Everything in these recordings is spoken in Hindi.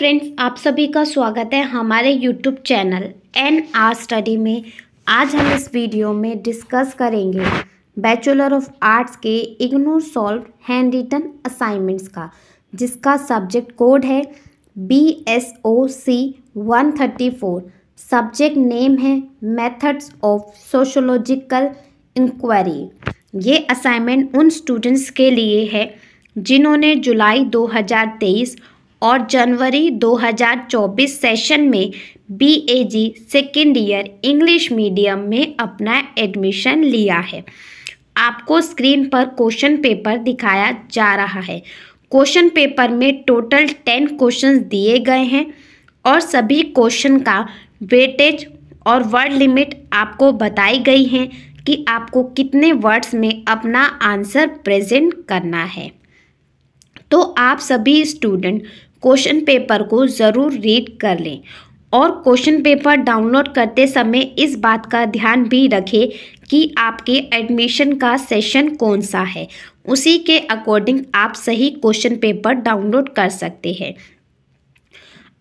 फ्रेंड्स आप सभी का स्वागत है हमारे YouTube channel N R study में आज हम इस वीडियो में डिस्कस करेंगे बैचलर ऑफ आर्ट्स के इग्नोर सॉल्व हैंड रिटन असाइनमेंट्स का जिसका सब्जेक्ट कोड है B S O C one thirty four subject name है मेथड्स ऑफ सोशोलॉजिकल इंक्वायरी ये असाइनमेंट उन स्टूडेंट्स के लिए है जिन्होंने जुलाई दो और जनवरी 2024 सेशन में B A G second year English medium में अपना एडमिशन लिया है आपको स्क्रीन पर क्वेश्चन पेपर दिखाया जा रहा है क्वेश्चन पेपर में टोटल टेन क्वेश्चन दिए गए हैं और सभी क्वेश्चन का वेटेज और वर्ड लिमिट आपको बताई गई है कि आपको कितने वर्ड्स में अपना आंसर प्रेजेंट करना है तो आप सभी स्टूडेंट क्वेश्चन पेपर को ज़रूर रीड कर लें और क्वेश्चन पेपर डाउनलोड करते समय इस बात का ध्यान भी रखें कि आपके एडमिशन का सेशन कौन सा है उसी के अकॉर्डिंग आप सही क्वेश्चन पेपर डाउनलोड कर सकते हैं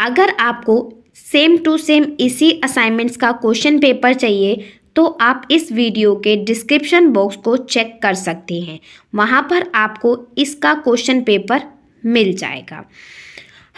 अगर आपको सेम टू सेम इसी असाइनमेंट्स का क्वेश्चन पेपर चाहिए तो आप इस वीडियो के डिस्क्रिप्शन बॉक्स को चेक कर सकते हैं वहाँ पर आपको इसका क्वेश्चन पेपर मिल जाएगा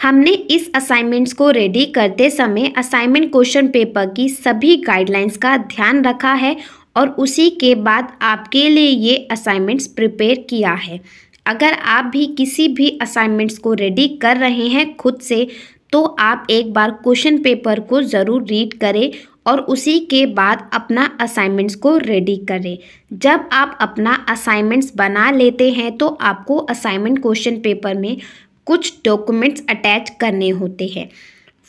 हमने इस असाइनमेंट्स को रेडी करते समय असाइनमेंट क्वेश्चन पेपर की सभी गाइडलाइंस का ध्यान रखा है और उसी के बाद आपके लिए ये असाइनमेंट्स प्रिपेयर किया है अगर आप भी किसी भी असाइनमेंट्स को रेडी कर रहे हैं खुद से तो आप एक बार क्वेश्चन पेपर को ज़रूर रीड करें और उसी के बाद अपना असाइनमेंट्स को रेडी करें जब आप अपना असाइनमेंट्स बना लेते हैं तो आपको असाइनमेंट क्वेश्चन पेपर में कुछ डॉक्यूमेंट्स अटैच करने होते हैं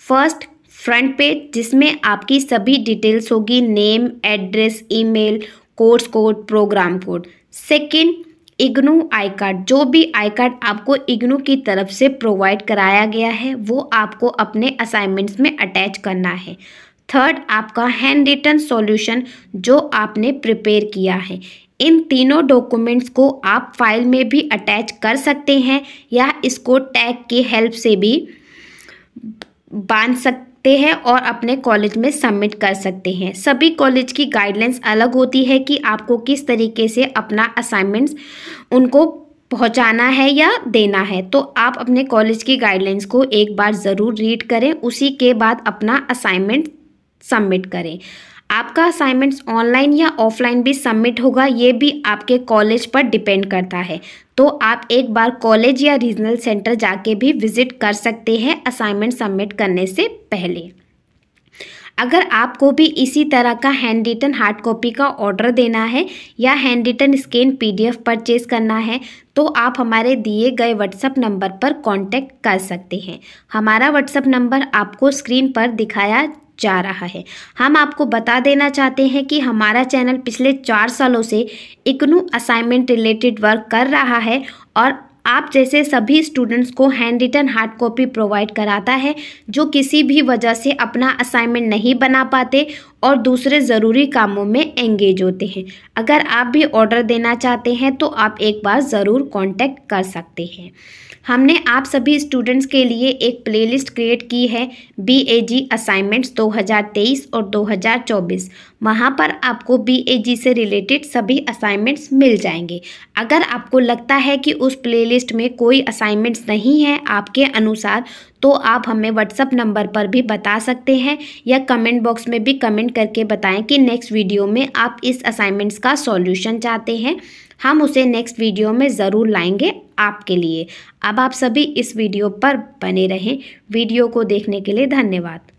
फर्स्ट फ्रंट पेज जिसमें आपकी सभी डिटेल्स होगी name address email course code program code second IGNOU I card जो भी आई कार्ड आपको इग्नू की तरफ से प्रोवाइड कराया गया है वो आपको अपने असाइनमेंट्स में अटैच करना है थर्ड आपका हैंड रिटर्न सॉल्यूशन जो आपने प्रिपेयर किया है इन तीनों डॉक्यूमेंट्स को आप फाइल में भी अटैच कर सकते हैं या इसको टैग की हेल्प से भी बांध सकते हैं और अपने कॉलेज में सबमिट कर सकते हैं सभी कॉलेज की गाइडलाइंस अलग होती है कि आपको किस तरीके से अपना असाइनमेंट्स उनको पहुंचाना है या देना है तो आप अपने कॉलेज की गाइडलाइंस को एक बार ज़रूर रीड करें उसी के बाद अपना असाइनमेंट सबमिट करें आपका असाइनमेंट्स ऑनलाइन या ऑफलाइन भी सबमिट होगा ये भी आपके कॉलेज पर डिपेंड करता है तो आप एक बार कॉलेज या रीजनल सेंटर जाके भी विजिट कर सकते हैं असाइनमेंट सबमिट करने से पहले अगर आपको भी इसी तरह का हैंड रिटन हार्ड कॉपी का ऑर्डर देना है या handwritten scan PDF purchase करना है तो आप हमारे दिए गए व्हाट्सअप नंबर पर कांटेक्ट कर सकते हैं हमारा व्हाट्सअप नंबर आपको स्क्रीन पर दिखाया जा रहा है हम आपको बता देना चाहते हैं कि हमारा चैनल पिछले चार सालों से इग्नू असाइनमेंट रिलेटेड वर्क कर रहा है और आप जैसे सभी स्टूडेंट्स को handwritten hard copy provide कराता है जो किसी भी वजह से अपना असाइनमेंट नहीं बना पाते और दूसरे ज़रूरी कामों में एंगेज होते हैं अगर आप भी ऑर्डर देना चाहते हैं तो आप एक बार ज़रूर कांटेक्ट कर सकते हैं हमने आप सभी स्टूडेंट्स के लिए एक प्लेलिस्ट क्रिएट की है बी ए जी असाइनमेंट्स 2023 और 2024 वहाँ पर आपको बी ए जी से रिलेटेड सभी असाइनमेंट्स मिल जाएंगे अगर आपको लगता है कि उस प्लेलिस्ट में कोई असाइनमेंट्स नहीं है आपके अनुसार तो आप हमें व्हाट्सअप नंबर पर भी बता सकते हैं या कमेंट बॉक्स में भी कमेंट कमेंट करके बताएं कि नेक्स्ट वीडियो में आप इस असाइनमेंट्स का सॉल्यूशन चाहते हैं हम उसे नेक्स्ट वीडियो में ज़रूर लाएंगे आपके लिए अब आप सभी इस वीडियो पर बने रहें वीडियो को देखने के लिए धन्यवाद